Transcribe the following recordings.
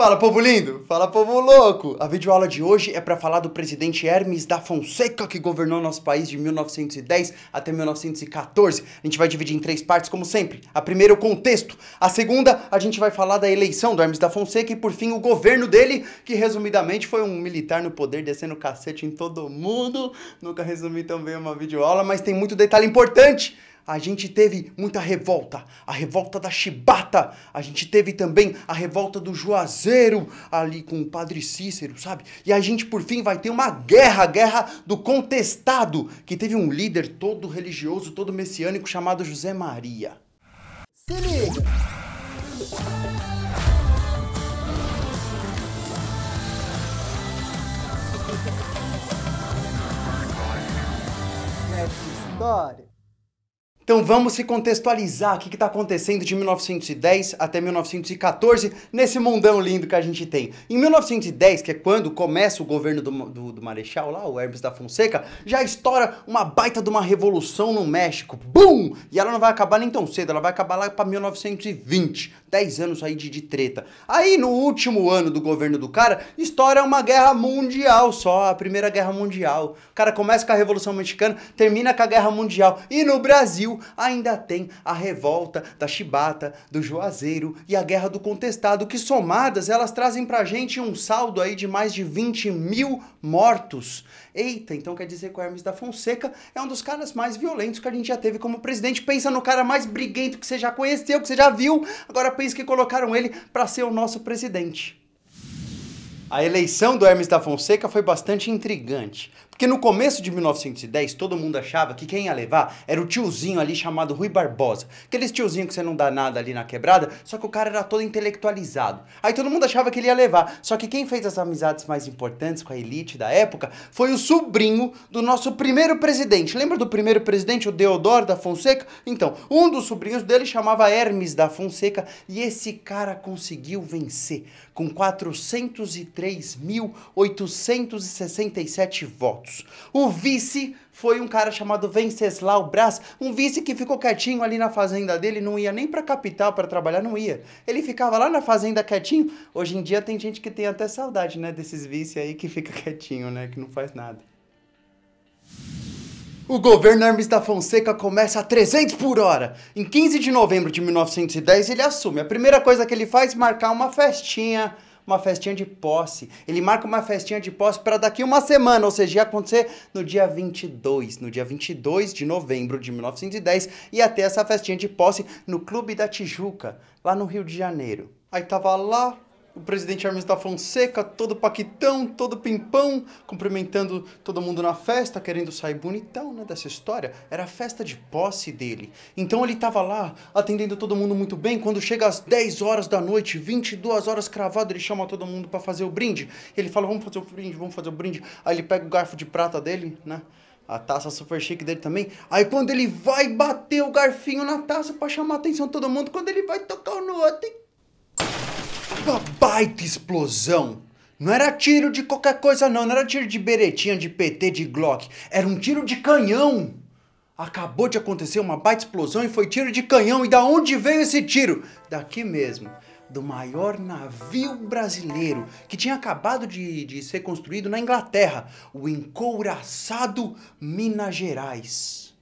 Fala, povo lindo! Fala, povo louco! A videoaula de hoje é para falar do presidente Hermes da Fonseca, que governou nosso país de 1910 até 1914. A gente vai dividir em três partes, como sempre. A primeira, o contexto. A segunda, a gente vai falar da eleição do Hermes da Fonseca e, por fim, o governo dele, que resumidamente foi um militar no poder descendo cacete em todo mundo. Nunca resumi tão bem uma videoaula, mas tem muito detalhe importante a gente teve muita revolta, a revolta da Chibata, a gente teve também a revolta do Juazeiro ali com o Padre Cícero, sabe? E a gente por fim vai ter uma guerra, a guerra do contestado, que teve um líder todo religioso, todo messiânico chamado José Maria. Se liga! Nessa é história então vamos se contextualizar o que está acontecendo de 1910 até 1914 nesse mundão lindo que a gente tem. Em 1910, que é quando começa o governo do, do, do Marechal lá, o Hermes da Fonseca, já estoura uma baita de uma revolução no México. Bum! E ela não vai acabar nem tão cedo, ela vai acabar lá para 1920. 10 anos aí de, de treta. Aí no último ano do governo do cara, estoura uma guerra mundial só, a Primeira Guerra Mundial. O cara começa com a Revolução Mexicana, termina com a Guerra Mundial. E no Brasil, ainda tem a revolta da Chibata, do Juazeiro e a Guerra do Contestado, que somadas elas trazem pra gente um saldo aí de mais de 20 mil mortos. Eita, então quer dizer que o Hermes da Fonseca é um dos caras mais violentos que a gente já teve como presidente. Pensa no cara mais briguento que você já conheceu, que você já viu. Agora pensa que colocaram ele para ser o nosso presidente. A eleição do Hermes da Fonseca foi bastante intrigante, porque no começo de 1910, todo mundo achava que quem ia levar era o tiozinho ali chamado Rui Barbosa. Aqueles tiozinhos que você não dá nada ali na quebrada, só que o cara era todo intelectualizado. Aí todo mundo achava que ele ia levar. Só que quem fez as amizades mais importantes com a elite da época foi o sobrinho do nosso primeiro presidente. Lembra do primeiro presidente, o Deodoro da Fonseca? Então, um dos sobrinhos dele chamava Hermes da Fonseca e esse cara conseguiu vencer com 403.867 votos. O vice foi um cara chamado Venceslau Brás um vice que ficou quietinho ali na fazenda dele, não ia nem pra capital para trabalhar, não ia. Ele ficava lá na fazenda quietinho. Hoje em dia tem gente que tem até saudade, né, desses vice aí que fica quietinho, né, que não faz nada. O governo Hermes da Fonseca começa a 300 por hora. Em 15 de novembro de 1910, ele assume. A primeira coisa que ele faz é marcar uma festinha, uma festinha de posse. Ele marca uma festinha de posse para daqui uma semana, ou seja, ia acontecer no dia 22, no dia 22 de novembro de 1910, ia ter essa festinha de posse no Clube da Tijuca, lá no Rio de Janeiro. Aí tava lá o presidente Hermes da Fonseca, todo paquitão, todo pimpão, cumprimentando todo mundo na festa, querendo sair bonitão, né, dessa história. Era a festa de posse dele. Então ele tava lá, atendendo todo mundo muito bem, quando chega às 10 horas da noite, 22 horas cravado, ele chama todo mundo para fazer o brinde. Ele fala, vamos fazer o brinde, vamos fazer o brinde. Aí ele pega o garfo de prata dele, né, a taça super chique dele também. Aí quando ele vai bater o garfinho na taça para chamar a atenção de todo mundo, quando ele vai tocar no outro, uma baita explosão. Não era tiro de qualquer coisa, não. Não era tiro de beretinha, de PT, de Glock. Era um tiro de canhão. Acabou de acontecer uma baita explosão e foi tiro de canhão. E da onde veio esse tiro? Daqui mesmo. Do maior navio brasileiro que tinha acabado de, de ser construído na Inglaterra, o encouraçado Minas Gerais.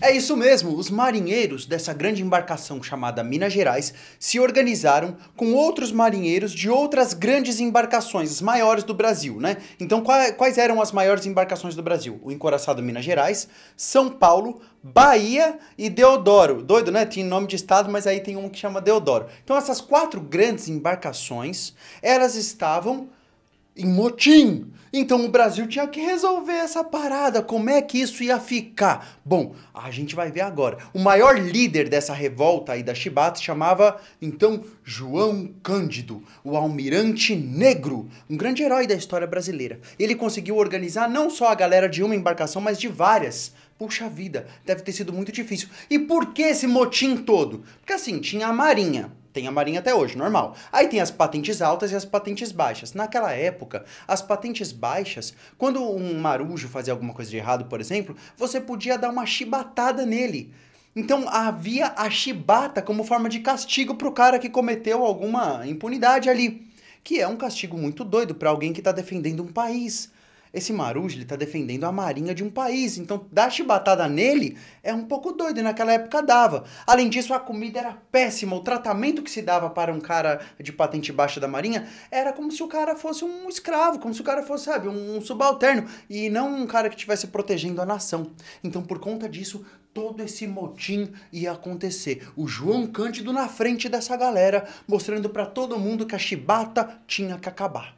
É isso mesmo, os marinheiros dessa grande embarcação chamada Minas Gerais se organizaram com outros marinheiros de outras grandes embarcações, as maiores do Brasil, né? Então, quais eram as maiores embarcações do Brasil? O Encoraçado Minas Gerais, São Paulo, Bahia e Deodoro. Doido, né? Tinha nome de estado, mas aí tem um que chama Deodoro. Então, essas quatro grandes embarcações, elas estavam em motim. Então o Brasil tinha que resolver essa parada. Como é que isso ia ficar? Bom, a gente vai ver agora. O maior líder dessa revolta aí da Chibata chamava então João Cândido, o almirante negro, um grande herói da história brasileira. Ele conseguiu organizar não só a galera de uma embarcação, mas de várias. Puxa vida, deve ter sido muito difícil. E por que esse motim todo? Porque assim, tinha a Marinha, tem a Marinha até hoje, normal. Aí tem as patentes altas e as patentes baixas. Naquela época, as patentes baixas, quando um marujo fazia alguma coisa de errado, por exemplo, você podia dar uma chibatada nele. Então havia a chibata como forma de castigo para o cara que cometeu alguma impunidade ali, que é um castigo muito doido para alguém que está defendendo um país. Esse Marujo, ele tá defendendo a marinha de um país, então dar chibatada nele é um pouco doido, e naquela época dava. Além disso, a comida era péssima, o tratamento que se dava para um cara de patente baixa da marinha era como se o cara fosse um escravo, como se o cara fosse, sabe, um subalterno, e não um cara que estivesse protegendo a nação. Então, por conta disso, todo esse motim ia acontecer. O João Cândido na frente dessa galera, mostrando para todo mundo que a chibata tinha que acabar.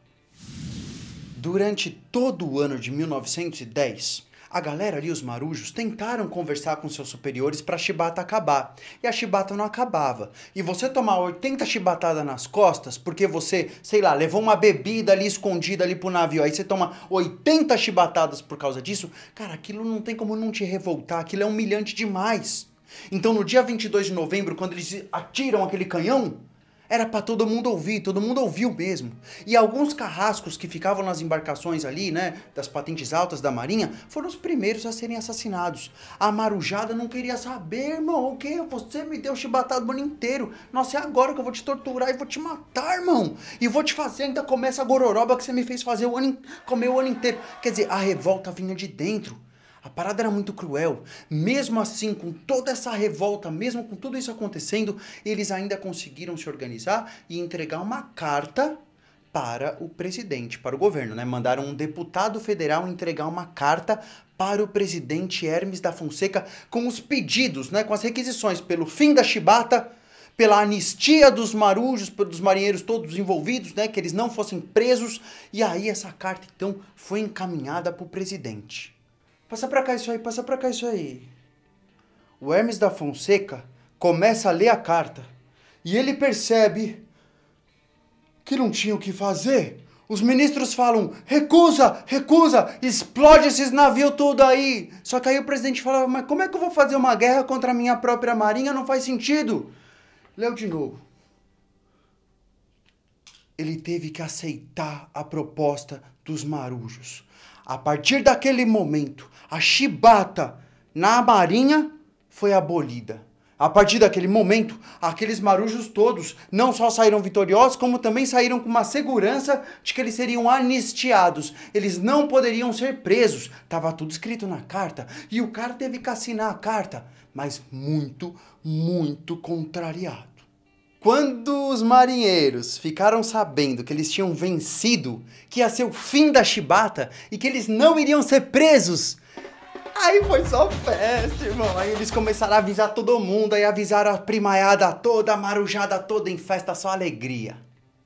Durante todo o ano de 1910, a galera ali, os marujos, tentaram conversar com seus superiores para a chibata acabar. E a chibata não acabava. E você tomar 80 chibatadas nas costas porque você, sei lá, levou uma bebida ali escondida ali pro navio, aí você toma 80 chibatadas por causa disso, cara, aquilo não tem como não te revoltar, aquilo é humilhante demais. Então no dia 22 de novembro, quando eles atiram aquele canhão, era para todo mundo ouvir, todo mundo ouviu mesmo. E alguns carrascos que ficavam nas embarcações ali, né, das patentes altas da Marinha, foram os primeiros a serem assassinados. A marujada não queria saber, irmão, o que? Você me deu chibatado o ano inteiro. Nossa, é agora que eu vou te torturar e vou te matar, irmão. E vou te fazer ainda comer essa gororoba que você me fez fazer o ano, comer o ano inteiro. Quer dizer, a revolta vinha de dentro. A parada era muito cruel. Mesmo assim, com toda essa revolta, mesmo com tudo isso acontecendo, eles ainda conseguiram se organizar e entregar uma carta para o presidente, para o governo, né? Mandaram um deputado federal entregar uma carta para o presidente Hermes da Fonseca com os pedidos, né, com as requisições pelo fim da chibata, pela anistia dos marujos, dos marinheiros todos envolvidos, né, que eles não fossem presos. E aí essa carta então foi encaminhada para o presidente. Passa pra cá isso aí, passa pra cá isso aí. O Hermes da Fonseca começa a ler a carta e ele percebe que não tinha o que fazer. Os ministros falam: recusa, recusa, explode esses navios tudo aí. Só que aí o presidente fala: mas como é que eu vou fazer uma guerra contra a minha própria marinha? Não faz sentido. Leu de novo. Ele teve que aceitar a proposta dos marujos. A partir daquele momento, a chibata na marinha foi abolida. A partir daquele momento, aqueles marujos todos não só saíram vitoriosos, como também saíram com uma segurança de que eles seriam anistiados. Eles não poderiam ser presos. Tava tudo escrito na carta e o cara teve que assinar a carta, mas muito, muito contrariado. Quando os marinheiros ficaram sabendo que eles tinham vencido, que ia ser o fim da chibata e que eles não iriam ser presos, Aí foi só festa, irmão. Aí eles começaram a avisar todo mundo, aí avisaram a primaiada toda, a marujada toda em festa, só alegria.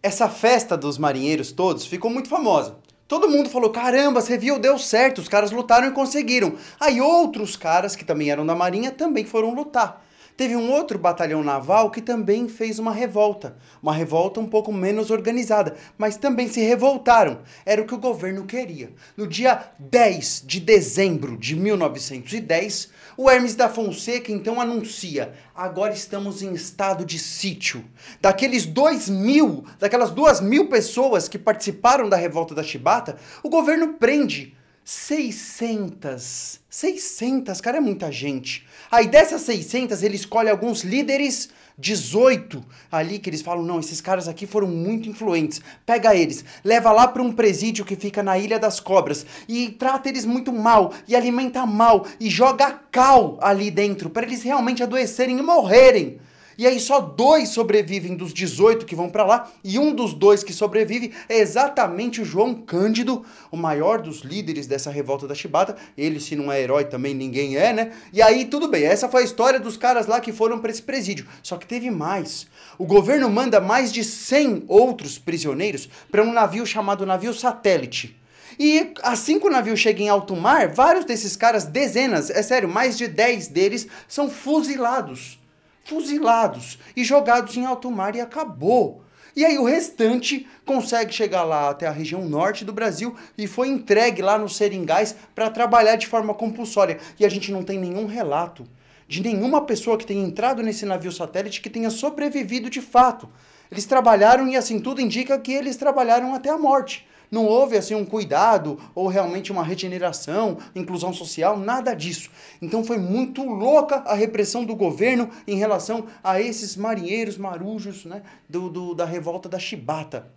Essa festa dos marinheiros todos ficou muito famosa. Todo mundo falou: caramba, você viu, deu certo, os caras lutaram e conseguiram. Aí outros caras que também eram da marinha também foram lutar. Teve um outro batalhão naval que também fez uma revolta, uma revolta um pouco menos organizada, mas também se revoltaram. Era o que o governo queria. No dia 10 de dezembro de 1910, o Hermes da Fonseca então anuncia: agora estamos em estado de sítio. Daqueles dois mil, daquelas duas mil pessoas que participaram da revolta da Chibata, o governo prende 600. 600, cara, é muita gente. Aí dessas 600, ele escolhe alguns líderes, 18 ali que eles falam: "Não, esses caras aqui foram muito influentes. Pega eles, leva lá para um presídio que fica na Ilha das Cobras e trata eles muito mal e alimenta mal e joga cal ali dentro para eles realmente adoecerem e morrerem." E aí só dois sobrevivem dos 18 que vão para lá, e um dos dois que sobrevive é exatamente o João Cândido, o maior dos líderes dessa revolta da chibata. Ele, se não é herói, também ninguém é, né? E aí, tudo bem, essa foi a história dos caras lá que foram para esse presídio. Só que teve mais. O governo manda mais de 100 outros prisioneiros para um navio chamado navio satélite. E assim que o navio chega em alto mar, vários desses caras, dezenas, é sério, mais de 10 deles, são fuzilados fuzilados e jogados em alto mar e acabou. E aí o restante consegue chegar lá até a região norte do Brasil e foi entregue lá nos seringais para trabalhar de forma compulsória. E a gente não tem nenhum relato de nenhuma pessoa que tenha entrado nesse navio satélite que tenha sobrevivido de fato. Eles trabalharam e assim tudo indica que eles trabalharam até a morte. Não houve assim um cuidado ou realmente uma regeneração, inclusão social, nada disso. Então foi muito louca a repressão do governo em relação a esses marinheiros marujos né, do, do da revolta da Chibata.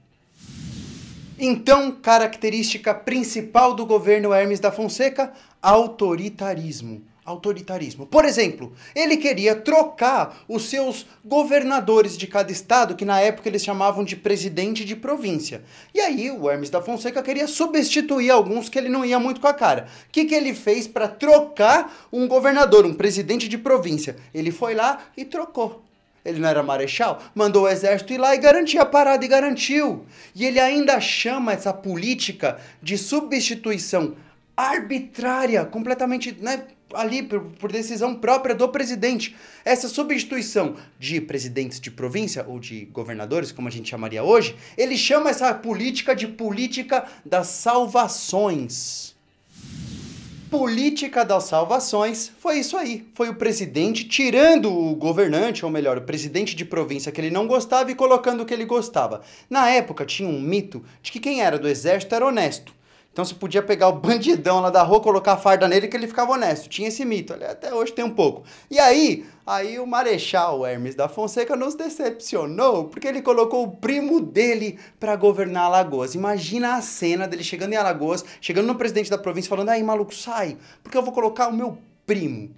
Então, característica principal do governo Hermes da Fonseca, autoritarismo autoritarismo. Por exemplo, ele queria trocar os seus governadores de cada estado, que na época eles chamavam de presidente de província. E aí o Hermes da Fonseca queria substituir alguns que ele não ia muito com a cara. O que, que ele fez para trocar um governador, um presidente de província? Ele foi lá e trocou ele não era marechal, mandou o exército ir lá e garantir a parada e garantiu. E ele ainda chama essa política de substituição arbitrária, completamente né, ali por, por, decisão própria do presidente. Essa substituição de presidentes de província ou de governadores, como a gente chamaria hoje, ele chama essa política de política das salvações. Política das salvações foi isso aí. Foi o presidente tirando o governante, ou melhor, o presidente de província que ele não gostava e colocando o que ele gostava. Na época tinha um mito de que quem era do exército era honesto. Então você podia pegar o bandidão lá da rua, colocar a farda nele que ele ficava honesto. Tinha esse mito, até hoje tem um pouco. E aí, aí o marechal Hermes da Fonseca nos decepcionou, porque ele colocou o primo dele para governar Alagoas. Imagina a cena dele chegando em Alagoas, chegando no presidente da província falando: "Aí, maluco, sai, porque eu vou colocar o meu primo".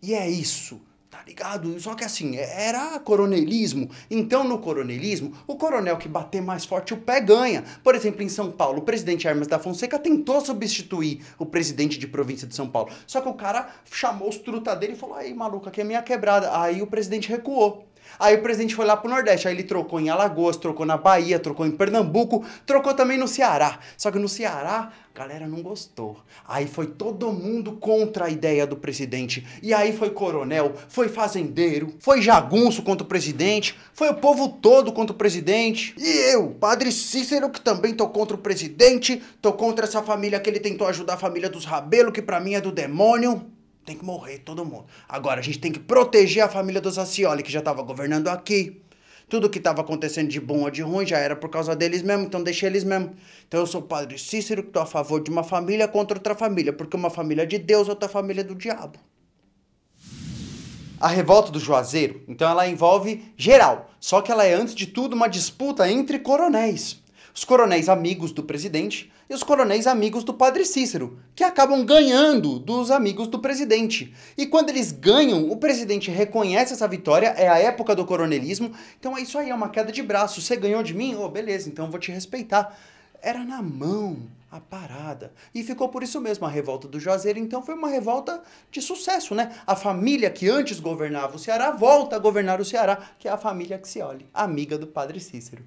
E é isso. Tá ligado? Só que assim, é, era coronelismo. Então, no coronelismo, o coronel que bater mais forte o pé ganha. Por exemplo, em São Paulo, o presidente Hermes da Fonseca tentou substituir o presidente de província de São Paulo. Só que o cara chamou os truta dele e falou: aí, maluco, aqui é minha quebrada. Aí o presidente recuou. Aí o presidente foi lá pro Nordeste, aí ele trocou em Alagoas, trocou na Bahia, trocou em Pernambuco, trocou também no Ceará. Só que no Ceará, a galera não gostou. Aí foi todo mundo contra a ideia do presidente. E aí foi coronel, foi fazendeiro, foi jagunço contra o presidente, foi o povo todo contra o presidente. E eu, Padre Cícero, que também tô contra o presidente, tô contra essa família que ele tentou ajudar a família dos Rabelo, que para mim é do demônio. Tem que morrer todo mundo. Agora, a gente tem que proteger a família dos Acioli, que já estava governando aqui. Tudo que estava acontecendo de bom ou de ruim já era por causa deles mesmo, então deixa eles mesmo. Então eu sou o padre Cícero, que estou a favor de uma família contra outra família, porque uma família é de Deus, outra família é do diabo. A revolta do Juazeiro, então ela envolve geral, só que ela é antes de tudo uma disputa entre coronéis os coronéis amigos do presidente e os coronéis amigos do padre Cícero, que acabam ganhando dos amigos do presidente. E quando eles ganham, o presidente reconhece essa vitória, é a época do coronelismo, então é isso aí, é uma queda de braço. Você ganhou de mim? Oh, beleza, então vou te respeitar. Era na mão a parada. E ficou por isso mesmo. A revolta do Juazeiro, então, foi uma revolta de sucesso, né? A família que antes governava o Ceará volta a governar o Ceará, que é a família Axioli, amiga do padre Cícero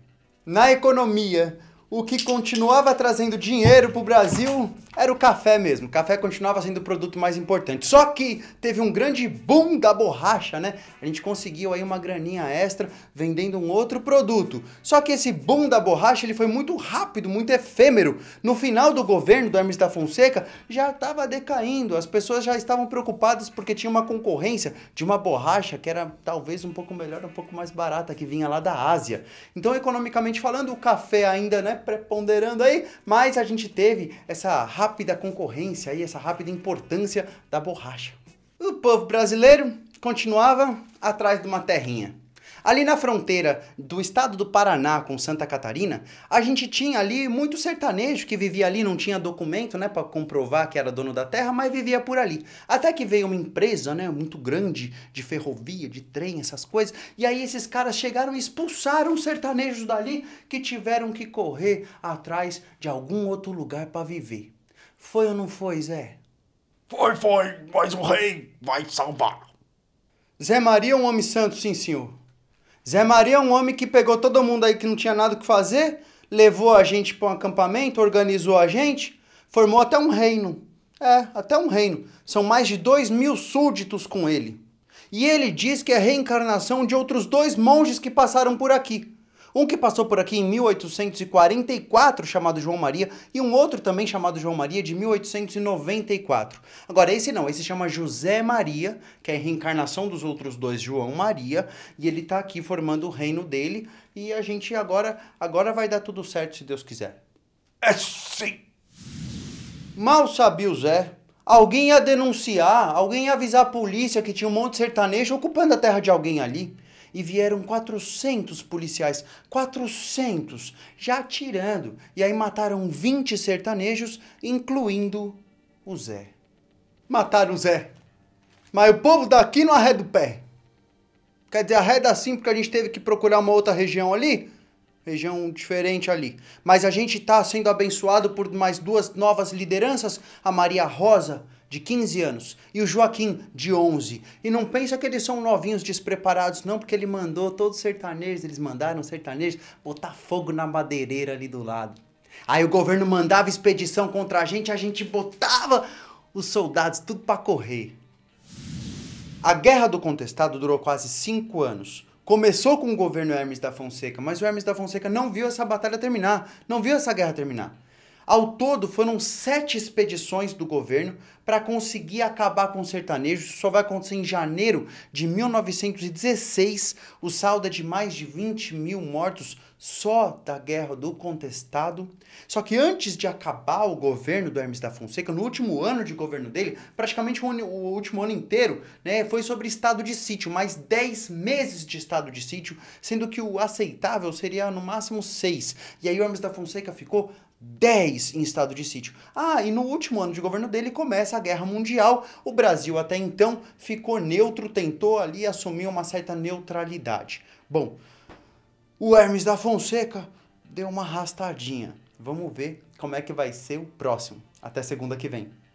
na economia, o que continuava trazendo dinheiro para o Brasil era o café mesmo. O café continuava sendo o produto mais importante. Só que teve um grande boom da borracha, né? A gente conseguiu aí uma graninha extra vendendo um outro produto. Só que esse boom da borracha ele foi muito rápido, muito efêmero. No final do governo do Hermes da Fonseca já estava decaindo. As pessoas já estavam preocupadas porque tinha uma concorrência de uma borracha que era talvez um pouco melhor, um pouco mais barata, que vinha lá da Ásia. Então, economicamente falando, o café ainda, né, preponderando aí, mas a gente teve essa rápida rápida concorrência e essa rápida importância da borracha. O povo brasileiro continuava atrás de uma terrinha. Ali na fronteira do estado do Paraná com Santa Catarina, a gente tinha ali muito sertanejo que vivia ali, não tinha documento, né, para comprovar que era dono da terra, mas vivia por ali. Até que veio uma empresa, né, muito grande de ferrovia, de trem, essas coisas, e aí esses caras chegaram e expulsaram os sertanejos dali que tiveram que correr atrás de algum outro lugar para viver. Foi ou não foi, Zé? Foi, foi, mas o rei vai salvar. Zé Maria é um homem santo, sim, senhor. Zé Maria é um homem que pegou todo mundo aí que não tinha nada o que fazer, levou a gente para um acampamento, organizou a gente, formou até um reino. É, até um reino. São mais de dois mil súditos com ele. E ele diz que é reencarnação de outros dois monges que passaram por aqui. Um que passou por aqui em 1844, chamado João Maria, e um outro também chamado João Maria, de 1894. Agora, esse não, esse chama José Maria, que é a reencarnação dos outros dois, João Maria, e ele está aqui formando o reino dele, e a gente agora, agora vai dar tudo certo, se Deus quiser. É sim! Mal sabia o Zé alguém ia denunciar, alguém ia avisar a polícia que tinha um monte de sertanejo ocupando a terra de alguém ali e vieram 400 policiais, 400, já atirando, e aí mataram 20 sertanejos, incluindo o Zé. Mataram o Zé. Mas o povo daqui não arreda o pé. Quer dizer, arreda assim porque a gente teve que procurar uma outra região ali, região diferente ali. Mas a gente está sendo abençoado por mais duas novas lideranças, a Maria Rosa, de 15 anos, e o Joaquim, de 11. E não pensa que eles são novinhos despreparados, não, porque ele mandou todos os sertanejos, eles mandaram sertanejos botar fogo na madeireira ali do lado. Aí o governo mandava expedição contra a gente, a gente botava os soldados tudo para correr. A Guerra do Contestado durou quase cinco anos começou com o governo Hermes da Fonseca, mas o Hermes da Fonseca não viu essa batalha terminar, não viu essa guerra terminar. Ao todo, foram sete expedições do governo para conseguir acabar com o sertanejo. Isso só vai acontecer em janeiro de 1916. O saldo é de mais de 20 mil mortos só da Guerra do Contestado. Só que antes de acabar o governo do Hermes da Fonseca, no último ano de governo dele, praticamente o último ano inteiro, né, foi sobre estado de sítio, mais 10 meses de estado de sítio, sendo que o aceitável seria no máximo seis. E aí o Hermes da Fonseca ficou 10 em estado de sítio. Ah, e no último ano de governo dele começa a Guerra Mundial. O Brasil até então ficou neutro, tentou ali assumir uma certa neutralidade. Bom, o Hermes da Fonseca deu uma arrastadinha. Vamos ver como é que vai ser o próximo. Até segunda que vem.